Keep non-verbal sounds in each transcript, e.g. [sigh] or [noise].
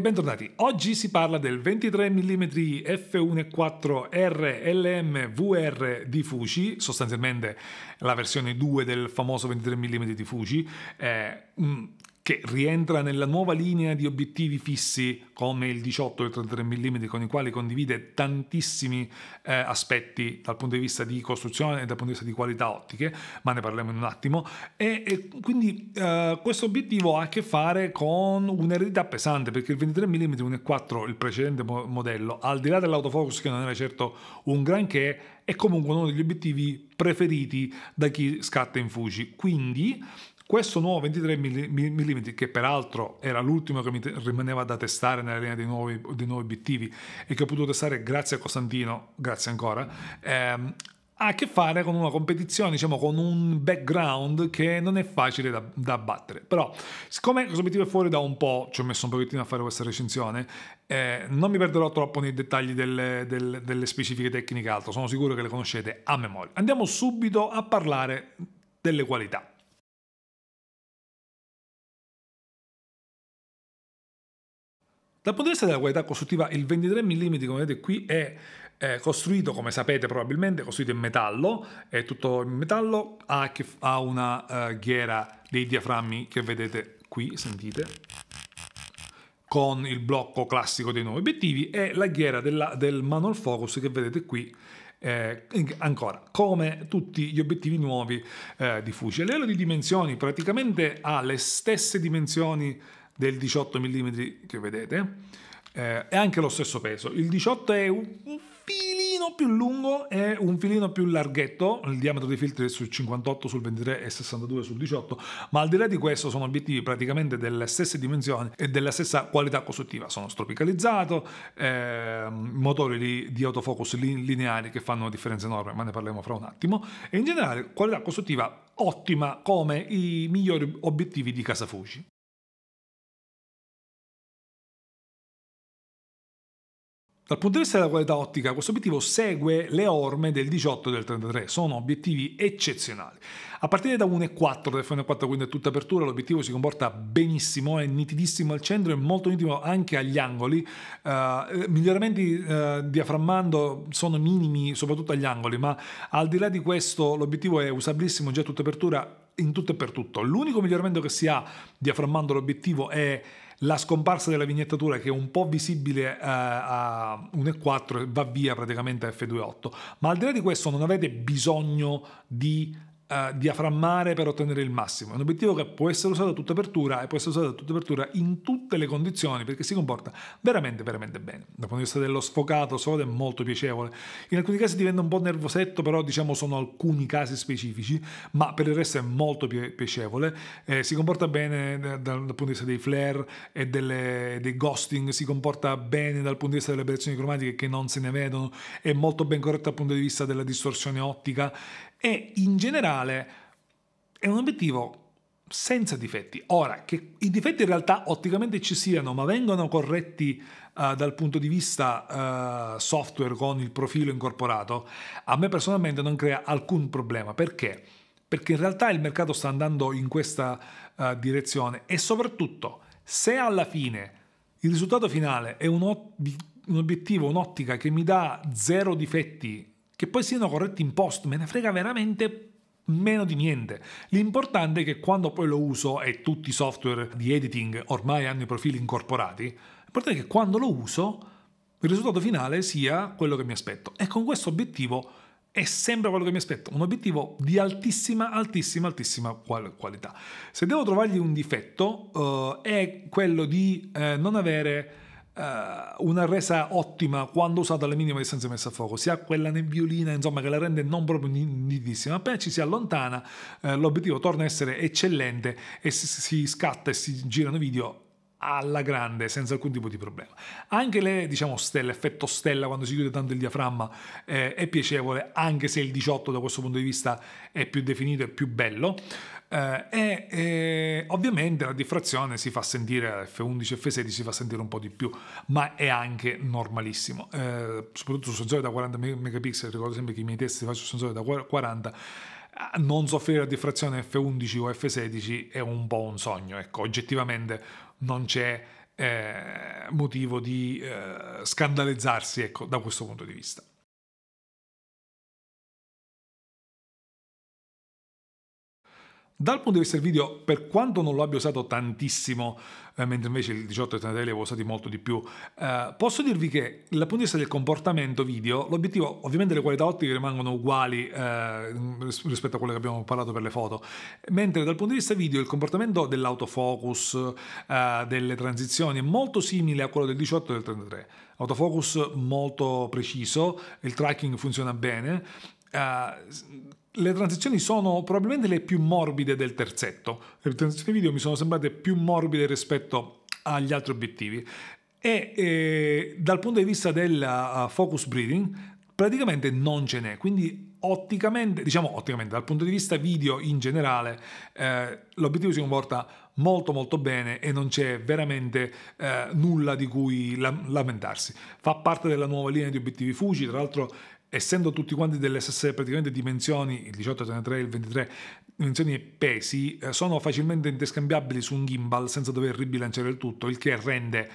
bentornati. Oggi si parla del 23 mm f1.4 RLM VR di Fuji, sostanzialmente la versione 2 del famoso 23 mm di Fuji. Eh, che rientra nella nuova linea di obiettivi fissi come il 18 e il 33 mm con i quali condivide tantissimi eh, aspetti dal punto di vista di costruzione e dal punto di vista di qualità ottiche, ma ne parliamo in un attimo. E, e quindi eh, questo obiettivo ha a che fare con un'eredità pesante perché il 23 mm 1.4, il precedente mo- modello, al di là dell'autofocus che non era certo un granché, è comunque uno degli obiettivi preferiti da chi scatta in Fuji. Quindi questo nuovo 23 mm, che peraltro era l'ultimo che mi rimaneva da testare nell'arena dei nuovi, dei nuovi obiettivi e che ho potuto testare grazie a Costantino, grazie ancora, ehm, ha a che fare con una competizione, diciamo con un background che non è facile da, da battere. Però, siccome questo obiettivo è fuori da un po', ci ho messo un pochettino a fare questa recensione, eh, non mi perderò troppo nei dettagli delle, delle, delle specifiche tecniche altro, sono sicuro che le conoscete a memoria. Andiamo subito a parlare delle qualità. Dal punto di vista della qualità costruttiva, il 23 mm, come vedete qui, è eh, costruito, come sapete probabilmente, costruito in metallo, è tutto in metallo, ha, ha una uh, ghiera dei diaframmi che vedete qui, sentite, con il blocco classico dei nuovi obiettivi e la ghiera della, del manual focus che vedete qui eh, ancora, come tutti gli obiettivi nuovi eh, di Fuji. A livello di dimensioni, praticamente ha le stesse dimensioni del 18 mm che vedete eh, è anche lo stesso peso. Il 18 è un filino più lungo e un filino più larghetto, il diametro dei filtri è sul 58, sul 23 e 62 sul 18, ma al di là di questo sono obiettivi praticamente delle stesse dimensioni e della stessa qualità costruttiva, sono stropicalizzato, eh, motori di, di, autofocus lineari che fanno una differenza enorme, ma ne parleremo fra un attimo, e in generale qualità costruttiva ottima come i migliori obiettivi di Casa Fuji. Dal punto di vista della qualità ottica, questo obiettivo segue le orme del 18 e del 33, sono obiettivi eccezionali. A partire da 1.4 del F1.4, quindi a tutta apertura, l'obiettivo si comporta benissimo, è nitidissimo al centro e molto nitido anche agli angoli. Uh, miglioramenti uh, diaframmando sono minimi, soprattutto agli angoli, ma al di là di questo l'obiettivo è usabilissimo già a tutta apertura in tutto e per tutto. L'unico miglioramento che si ha diaframmando l'obiettivo è la scomparsa della vignettatura che è un po' visibile eh, a 1.4 va via praticamente a F2.8, ma al di là di questo non avete bisogno di eh, diaframmare per ottenere il massimo. È un obiettivo che può essere usato a tutta apertura e può essere usato a tutta apertura in tutte le condizioni perché si comporta veramente, veramente bene. Dal punto di vista dello sfocato, solo è molto piacevole. In alcuni casi diventa un po' nervosetto, però diciamo sono alcuni casi specifici, ma per il resto è molto piacevole. Eh, si comporta bene eh, dal, dal, punto di vista dei flare e delle, dei ghosting, si comporta bene dal punto di vista delle operazioni cromatiche che non se ne vedono, è molto ben corretto dal punto di vista della distorsione ottica e in generale è un obiettivo senza difetti. Ora, che i difetti in realtà otticamente ci siano, ma vengono corretti uh, dal punto di vista uh, software con il profilo incorporato, a me personalmente non crea alcun problema. Perché? Perché in realtà il mercato sta andando in questa uh, direzione e soprattutto se alla fine il risultato finale è un, ob- un obiettivo, un'ottica che mi dà zero difetti che poi siano corretti in post, me ne frega veramente meno di niente. L'importante è che quando poi lo uso e tutti i software di editing ormai hanno i profili incorporati, l'importante è che quando lo uso il risultato finale sia quello che mi aspetto. E con questo obiettivo è sempre quello che mi aspetto, un obiettivo di altissima, altissima, altissima qualità. Se devo trovargli un difetto eh, è quello di eh, non avere uh, una resa ottima quando usata alle minime distanze messa a fuoco, si ha quella nebbiolina insomma, che la rende non proprio nitidissima, appena ci si allontana uh, l'obiettivo torna a essere eccellente e si, si scatta e si girano video alla grande senza alcun tipo di problema. Anche le diciamo stelle, effetto stella quando si chiude tanto il diaframma eh, è piacevole, anche se il 18 da questo punto di vista è più definito e più bello. Eh, e, e eh, ovviamente la diffrazione si fa sentire, F11 F16 si fa sentire un po' di più, ma è anche normalissimo, eh, soprattutto su sensori da 40 megapixel, ricordo sempre che i miei test li faccio su sensori da 40 non soffrire la diffrazione F11 o F16 è un po' un sogno, ecco, oggettivamente non c'è eh, motivo di eh, scandalizzarsi ecco, da questo punto di vista. Dal punto di vista del video, per quanto non lo abbia usato tantissimo, eh, mentre invece il 18 e il 33 li avevo usati molto di più, eh, posso dirvi che dal punto di vista del comportamento video, l'obiettivo, ovviamente le qualità ottiche rimangono uguali eh, rispetto a quelle che abbiamo parlato per le foto, mentre dal punto di vista video il comportamento dell'autofocus, eh, delle transizioni è molto simile a quello del 18 e del 33. Autofocus molto preciso, il tracking funziona bene. Uh, le transizioni sono probabilmente le più morbide del terzetto. Le transizioni video mi sono sembrate più morbide rispetto agli altri obiettivi. E eh, dal punto di vista del eh, focus breathing, praticamente non ce n'è. Quindi otticamente, diciamo otticamente, dal punto di vista video in generale, eh, l'obiettivo si comporta molto molto bene e non c'è veramente eh, nulla di cui lamentarsi. Fa parte della nuova linea di obiettivi Fuji, tra l'altro essendo tutti quanti delle stesse praticamente dimensioni, il 18, il 33, il 23, dimensioni e pesi, eh, sono facilmente interscambiabili su un gimbal senza dover ribilanciare il tutto, il che rende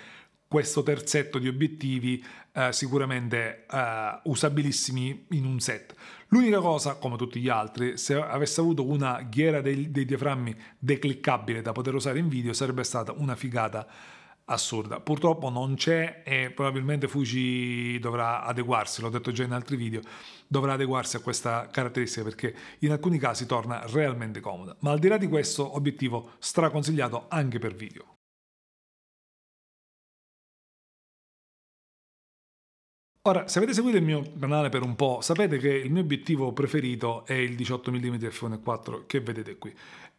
questo terzetto di obiettivi eh, sicuramente eh, usabilissimi in un set. L'unica cosa, come tutti gli altri, se avesse avuto una ghiera dei, dei diaframmi decliccabile da poter usare in video, sarebbe stata una figata assurda. Purtroppo non c'è e probabilmente Fuji dovrà adeguarsi, l'ho detto già in altri video, dovrà adeguarsi a questa caratteristica perché in alcuni casi torna realmente comoda. Ma al di là di questo, obiettivo straconsigliato anche per video. Ora, se avete seguito il mio canale per un po', sapete che il mio obiettivo preferito è il 18mm f1.4 che vedete qui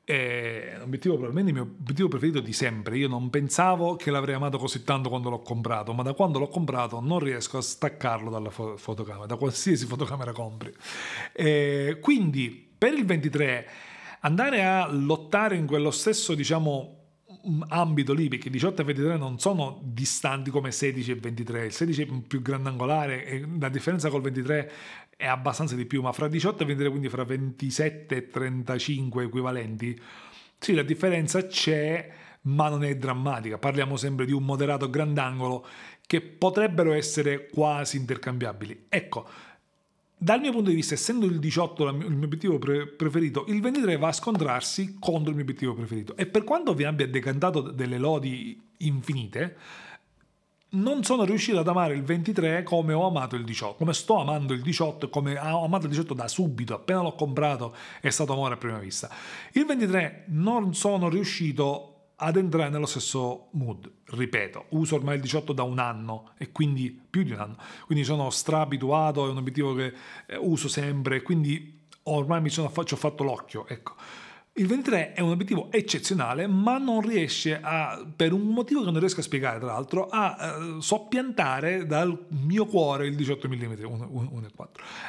è eh, l'obiettivo probabilmente il mio obiettivo preferito di sempre. Io non pensavo che l'avrei amato così tanto quando l'ho comprato, ma da quando l'ho comprato non riesco a staccarlo dalla fo- fotocamera, da qualsiasi [laughs] fotocamera compri. E eh, quindi per il 23 andare a lottare in quello stesso, diciamo, ambito lì, perché 18 e 23 non sono distanti come 16 e 23, il 16 è più grandangolare e la differenza col 23 è abbastanza di più, ma fra 18 e 23, quindi fra 27 e 35 equivalenti, sì, la differenza c'è, ma non è drammatica. Parliamo sempre di un moderato grandangolo che potrebbero essere quasi intercambiabili. Ecco, dal mio punto di vista, essendo il 18 il mio obiettivo pre- preferito, il 23 va a scontrarsi contro il mio obiettivo preferito. E per quanto vi abbia decantato delle lodi infinite, non sono riuscito ad amare il 23 come ho amato il 18, come sto amando il 18, come ho amato il 18 da subito, appena l'ho comprato è stato amore a prima vista. Il 23 non sono riuscito ad entrare nello stesso mood, ripeto, uso ormai il 18 da un anno e quindi più di un anno, quindi sono strabituato, è un obiettivo che eh, uso sempre, quindi ormai mi sono, ci ho fatto l'occhio, ecco. Il 23 è un obiettivo eccezionale, ma non riesce a, per un motivo che non riesco a spiegare tra l'altro, a eh, soppiantare dal mio cuore il 18 mm 1.4.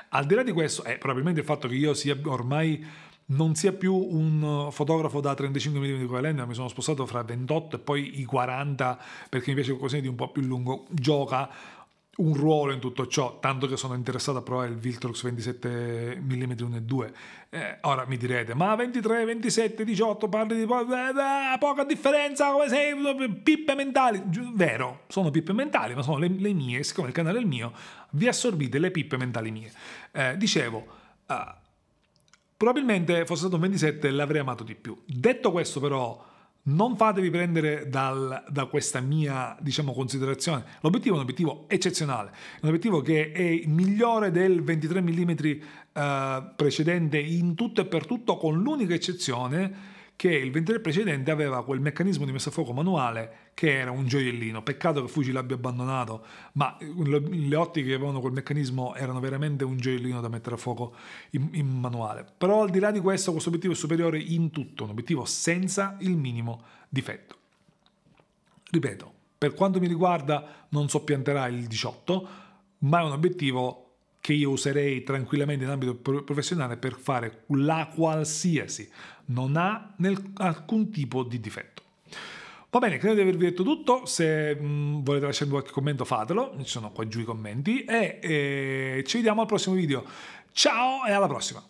Al di là di questo, è probabilmente il fatto che io sia ormai non sia più un fotografo da 35 mm di ma mi sono spostato fra 28 e poi i 40 perché mi piace qualcosa di un po' più lungo, gioca un ruolo in tutto ciò, tanto che sono interessato a provare il Viltrox 27 mm 1 e 2. Eh, ora mi direte, ma 23, 27, 18, parli di eh, poca differenza, come sei, pippe mentali. Vero, sono pippe mentali, ma sono le, le mie, siccome il canale è il mio, vi assorbite le pippe mentali mie. Eh, dicevo, eh, probabilmente fosse stato un 27 l'avrei amato di più. Detto questo però non fatevi prendere dal, da questa mia diciamo, considerazione. L'obiettivo è un obiettivo eccezionale, un obiettivo che è migliore del 23 mm eh, precedente in tutto e per tutto, con l'unica eccezione che il ventenne precedente aveva quel meccanismo di messa a fuoco manuale che era un gioiellino. Peccato che Fuji l'abbia abbandonato, ma eh, le ottiche che avevano quel meccanismo erano veramente un gioiellino da mettere a fuoco in, in manuale. Però al di là di questo, questo obiettivo è superiore in tutto, un obiettivo senza il minimo difetto. Ripeto, per quanto mi riguarda non soppianterà il 18, ma è un obiettivo che io userei tranquillamente in ambito professionale per fare la qualsiasi, non ha nel, alcun tipo di difetto. Va bene, credo di avervi detto tutto, se mh, mm, volete lasciarmi qualche commento fatelo, ci sono qua giù i commenti e eh, ci vediamo al prossimo video. Ciao e alla prossima!